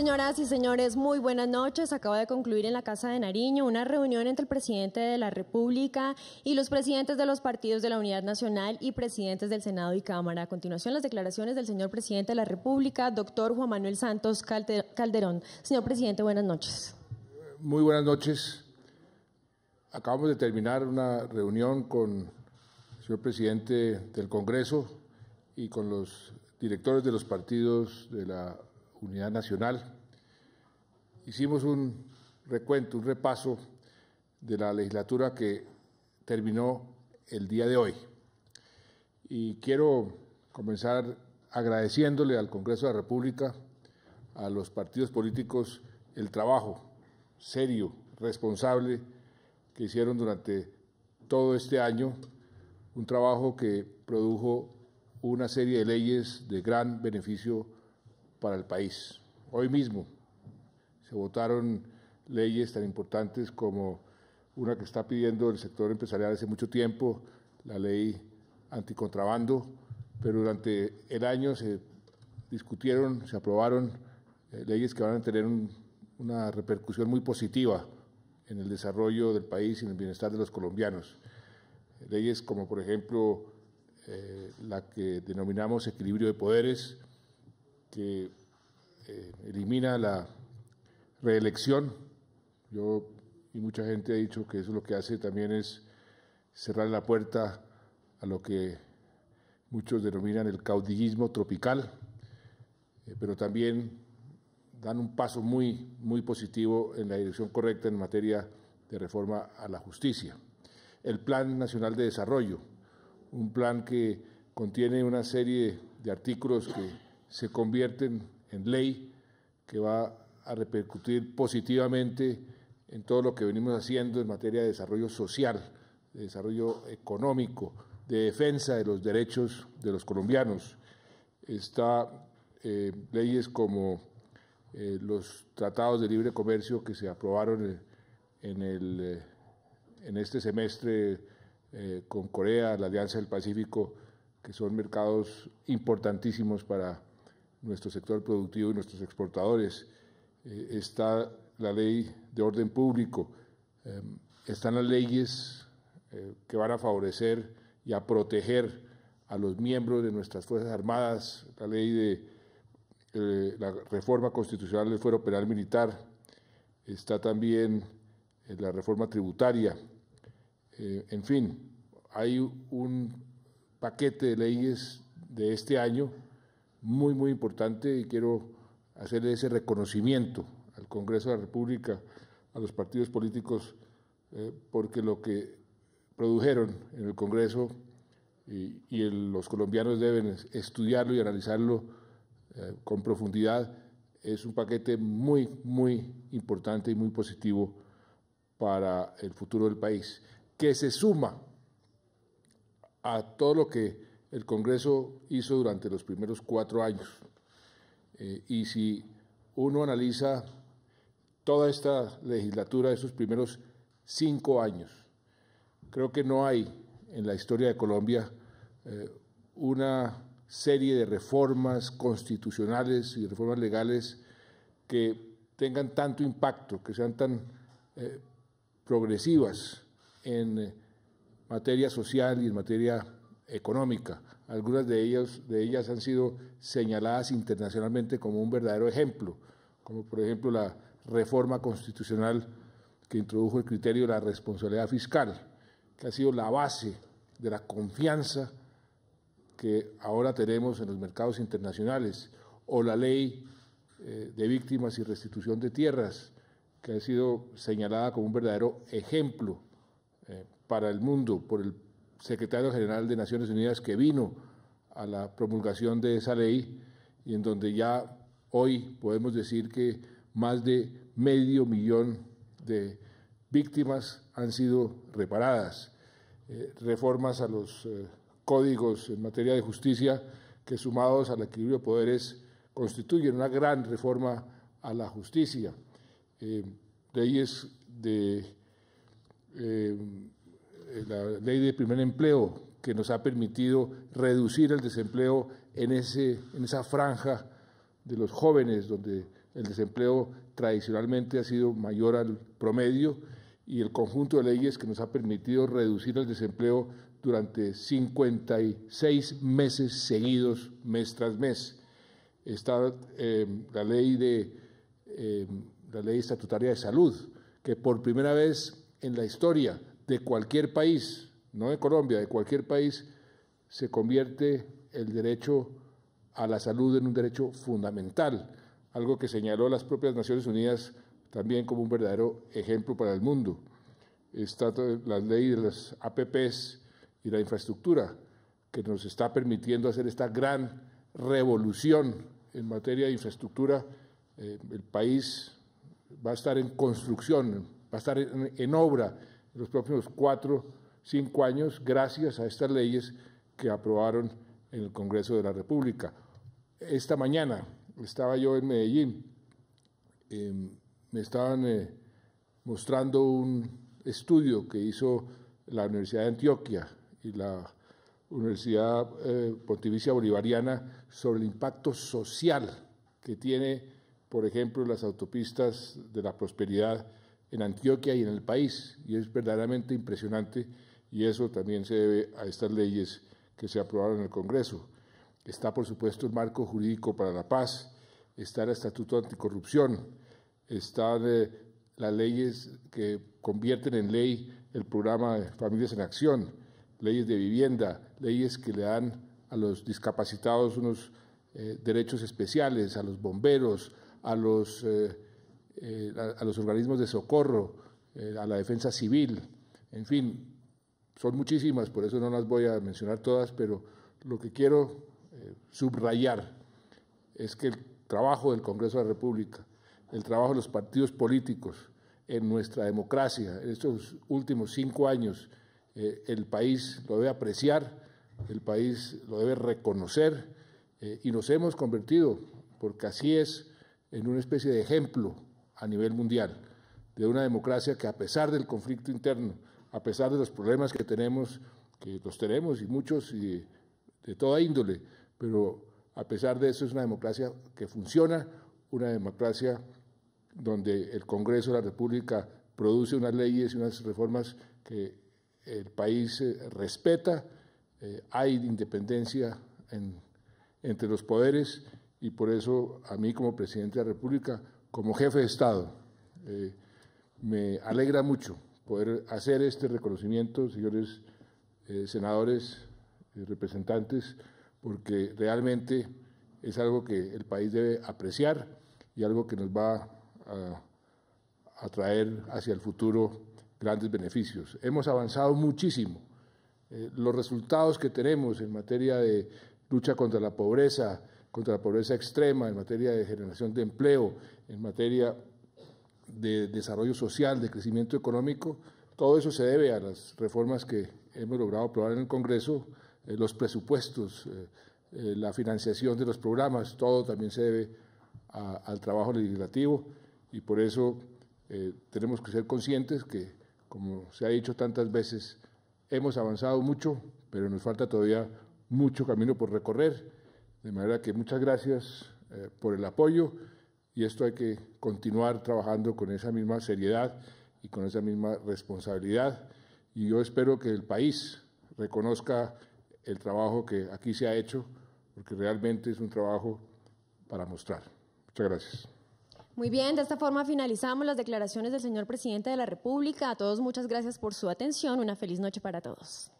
Señoras y señores, muy buenas noches. Acaba de concluir en la Casa de Nariño una reunión entre el presidente de la República y los presidentes de los partidos de la Unidad Nacional y presidentes del Senado y Cámara. A continuación, las declaraciones del señor presidente de la República, doctor Juan Manuel Santos Calderón. Señor presidente, buenas noches. Muy buenas noches. Acabamos de terminar una reunión con el señor presidente del Congreso y con los directores de los partidos de la Unidad Nacional. Hicimos un recuento, un repaso de la legislatura que terminó el día de hoy. Y quiero comenzar agradeciéndole al Congreso de la República, a los partidos políticos, el trabajo serio, responsable que hicieron durante todo este año, un trabajo que produjo una serie de leyes de gran beneficio para el país. Hoy mismo se votaron leyes tan importantes como una que está pidiendo el sector empresarial hace mucho tiempo, la ley anticontrabando, pero durante el año se discutieron, se aprobaron eh, leyes que van a tener una repercusión muy positiva en el desarrollo del país y en el bienestar de los colombianos. Leyes como, por ejemplo, eh, la que denominamos equilibrio de poderes, que eh, elimina la reelección. Yo y mucha gente ha dicho que eso lo que hace también es cerrar la puerta a lo que muchos denominan el caudillismo tropical, eh, pero también dan un paso muy, muy positivo en la dirección correcta en materia de reforma a la justicia. El Plan Nacional de Desarrollo, un plan que contiene una serie de artículos que se convierten en ley que va a repercutir positivamente en todo lo que venimos haciendo en materia de desarrollo social, de desarrollo económico, de defensa de los derechos de los colombianos. Está eh, leyes como eh, los tratados de libre comercio que se aprobaron eh, en, el, en este semestre con Corea, la Alianza del Pacífico, que son mercados importantísimos para nuestro sector productivo y nuestros exportadores. Eh, está la ley de orden público, eh, están las leyes eh, que van a favorecer y a proteger a los miembros de nuestras Fuerzas Armadas, la ley de la reforma constitucional del fuero penal militar, está también la reforma tributaria, en fin, hay un paquete de leyes de este año muy, muy importante y quiero hacerle ese reconocimiento al Congreso de la República, a los partidos políticos, eh, porque lo que produjeron en el Congreso y, los colombianos deben estudiarlo y analizarlo eh, con profundidad, es un paquete muy, muy importante y muy positivo para el futuro del país, que se suma a todo lo que el Congreso hizo durante los primeros cuatro años. Eh, y si uno analiza toda esta legislatura de esos primeros cinco años, creo que no hay en la historia de Colombia eh, una serie de reformas constitucionales y reformas legales que tengan tanto impacto, que sean tan eh, progresivas en materia social y en materia económica. Algunas de ellas, de ellas han sido señaladas internacionalmente como un verdadero ejemplo, como por ejemplo la reforma constitucional que introdujo el criterio de la responsabilidad fiscal, que ha sido la base de la confianza que ahora tenemos en los mercados internacionales, o la ley eh, de víctimas y restitución de tierras, que ha sido señalada como un verdadero ejemplo eh, para el mundo por el secretario general de Naciones Unidas que vino a la promulgación de esa ley y en donde ya hoy podemos decir que más de medio millón de víctimas han sido reparadas, eh, reformas a los eh, códigos en materia de justicia que sumados al equilibrio de poderes constituyen una gran reforma a la justicia, eh, leyes de la ley de primer empleo que nos ha permitido reducir el desempleo en, ese, en esa franja de los jóvenes donde el desempleo tradicionalmente ha sido mayor al promedio y el conjunto de leyes que nos ha permitido reducir el desempleo durante 56 meses seguidos, mes tras mes. Está eh, la, ley de, eh, la ley estatutaria de salud, que por primera vez en la historia de cualquier país, no de Colombia, de cualquier país, se convierte el derecho a la salud en un derecho fundamental, algo que señaló las propias Naciones Unidas también como un verdadero ejemplo para el mundo. Está la ley de las APPs y la infraestructura que nos está permitiendo hacer esta gran revolución en materia de infraestructura. Eh, el país va a estar en construcción, va a estar en obra los próximos cuatro, cinco años, gracias a estas leyes que aprobaron en el Congreso de la República. Esta mañana estaba yo en Medellín, em, me estaban eh, mostrando un estudio que hizo la Universidad de Antioquia y la Universidad eh, Pontificia Bolivariana sobre el impacto social que tiene, por ejemplo, las autopistas de la prosperidad en Antioquia y en el país, y es verdaderamente impresionante, y eso también se debe a estas leyes que se aprobaron en el Congreso. Está, por supuesto, el marco jurídico para la paz, está el Estatuto Anticorrupción, están eh, las leyes que convierten en ley el programa Familias en Acción, leyes de vivienda, leyes que le dan a los discapacitados unos eh, derechos especiales, a los bomberos, a los... Eh, eh, a, los organismos de socorro, eh, a la defensa civil, en fin, son muchísimas, por eso no las voy a mencionar todas, pero lo que quiero eh, subrayar es que el trabajo del Congreso de la República, el trabajo de los partidos políticos en nuestra democracia, en estos últimos cinco años, el país lo debe apreciar, el país lo debe reconocer y nos hemos convertido, porque así es, en una especie de ejemplo a nivel mundial, de una democracia que a pesar del conflicto interno, a pesar de los problemas que tenemos, que los tenemos y muchos y de toda índole, pero a pesar de eso es una democracia que funciona, una democracia donde el Congreso de la República produce unas leyes y unas reformas que el país eh, respeta, eh, hay independencia entre los poderes y por eso a mí como presidente de la República como jefe de Estado. Eh, me alegra mucho poder hacer este reconocimiento, señores eh, senadores y eh, representantes, porque realmente es algo que el país debe apreciar y algo que nos va a, traer hacia el futuro grandes beneficios. Hemos avanzado muchísimo. los resultados que tenemos en materia de lucha contra la pobreza, contra la pobreza extrema, en materia de generación de empleo, en materia de desarrollo social, de crecimiento económico, todo eso se debe a las reformas que hemos logrado aprobar en el Congreso, eh, los presupuestos, eh, eh, la financiación de los programas, todo también se debe al trabajo legislativo y por eso tenemos que ser conscientes que, como se ha dicho tantas veces, hemos avanzado mucho, pero nos falta todavía mucho camino por recorrer de manera que muchas gracias eh, por el apoyo y esto hay que continuar trabajando con esa misma seriedad y con esa misma responsabilidad. Y yo espero que el país reconozca el trabajo que aquí se ha hecho, porque realmente es un trabajo para mostrar. Muchas gracias. Muy bien, de esta forma finalizamos las declaraciones del señor presidente de la República. A todos muchas gracias por su atención. Una feliz noche para todos.